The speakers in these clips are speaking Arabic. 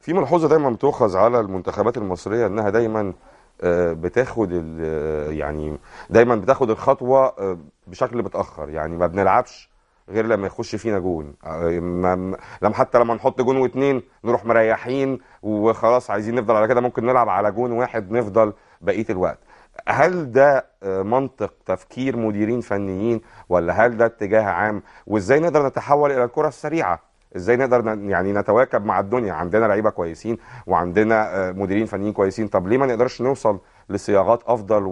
في ملحوظه دايما بتؤخذ على المنتخبات المصريه انها دايما آه، بتاخد آه، يعني دايما بتاخد الخطوه آه، بشكل متاخر يعني ما بنلعبش غير لما يخش فينا جون لما حتى لما نحط جون واتنين نروح مريحين وخلاص عايزين نفضل على كده ممكن نلعب على جون واحد نفضل بقيه الوقت هل ده منطق تفكير مديرين فنيين ولا هل ده اتجاه عام وازاي نقدر نتحول الى الكره السريعه ازاي نقدر يعني نتواكب مع الدنيا عندنا لعيبه كويسين وعندنا آه، مديرين فنيين كويسين طب ليه ما نقدرش نوصل لصياغات افضل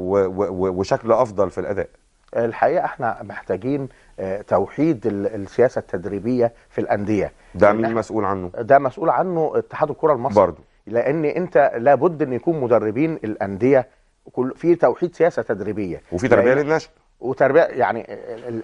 وشكل افضل في الاداء الحقيقه احنا محتاجين آه، توحيد السياسه التدريبيه في الانديه ده مين مسؤول عنه ده مسؤول عنه اتحاد الكره المصري برضه لان انت لابد ان يكون مدربين الانديه كل في توحيد سياسه تدريبيه وفي تربيه للناشئ وتربيه يعني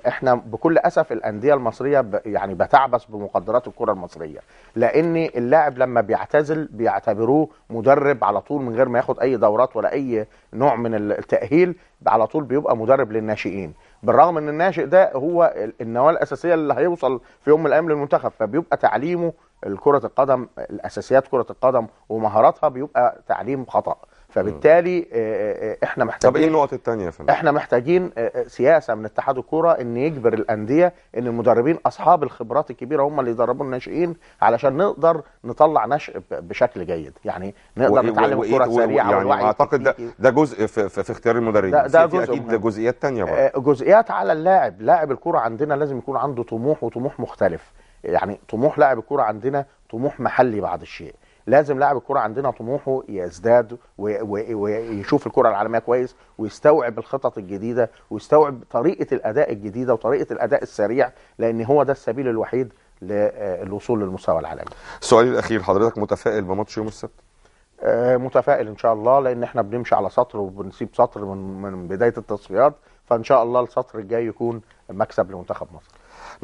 احنا بكل اسف الانديه المصريه يعني بتعبث بمقدرات الكره المصريه لان اللاعب لما بيعتزل بيعتبروه مدرب على طول من غير ما ياخد اي دورات ولا اي نوع من التاهيل على طول بيبقى مدرب للناشئين بالرغم ان الناشئ ده هو النواه الاساسيه اللي هيوصل في يوم من الايام للمنتخب فبيبقى تعليمه الكرة القدم الاساسيات كره القدم ومهاراتها بيبقى تعليم خطأ فبالتالي آه، آه، آه، احنا محتاجين طب ايه النقط الثانيه يا فندم؟ احنا محتاجين سياسه من اتحاد الكوره ان يجبر الانديه ان المدربين اصحاب الخبرات الكبيره هم اللي يدربوا الناشئين علشان نقدر نطلع نشئ بشكل جيد يعني نقدر نتعلم الكوره سريعه يعني والوعي اعتقد ده ده جزء في, في, في اختيار المدربين ده, ده جزء اكيد ده جزئيات ثانيه برضه جزئيات على اللاعب لاعب الكوره عندنا لازم يكون عنده طموح وطموح مختلف يعني طموح لاعب الكوره عندنا طموح محلي بعض الشيء لازم لاعب الكره عندنا طموحه يزداد ويشوف الكره العالميه كويس ويستوعب الخطط الجديده ويستوعب طريقه الاداء الجديده وطريقه الاداء السريع لان هو ده السبيل الوحيد للوصول للمستوى العالمي. سؤالي الاخير حضرتك متفائل بماتش يوم السبت؟ آه، متفائل ان شاء الله لان احنا بنمشي على سطر وبنسيب سطر من من بدايه التصفيات فان شاء الله السطر الجاي يكون مكسب لمنتخب مصر.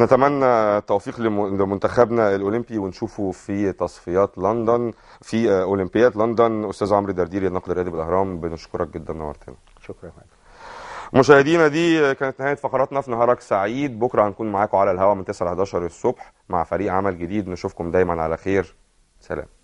نتمنى التوفيق لمنتخبنا الاولمبي ونشوفه في تصفيات لندن في آه، اولمبياد لندن استاذ عمرو درديري الناقد الرياضي بالاهرام بنشكرك جدا نورتنا شكرا لك مشاهدينا دي كانت نهايه فقراتنا في نهارك سعيد بكره هنكون معاكم على الهواء من 9 ل 11 الصبح مع فريق عمل جديد نشوفكم دايما على خير سلام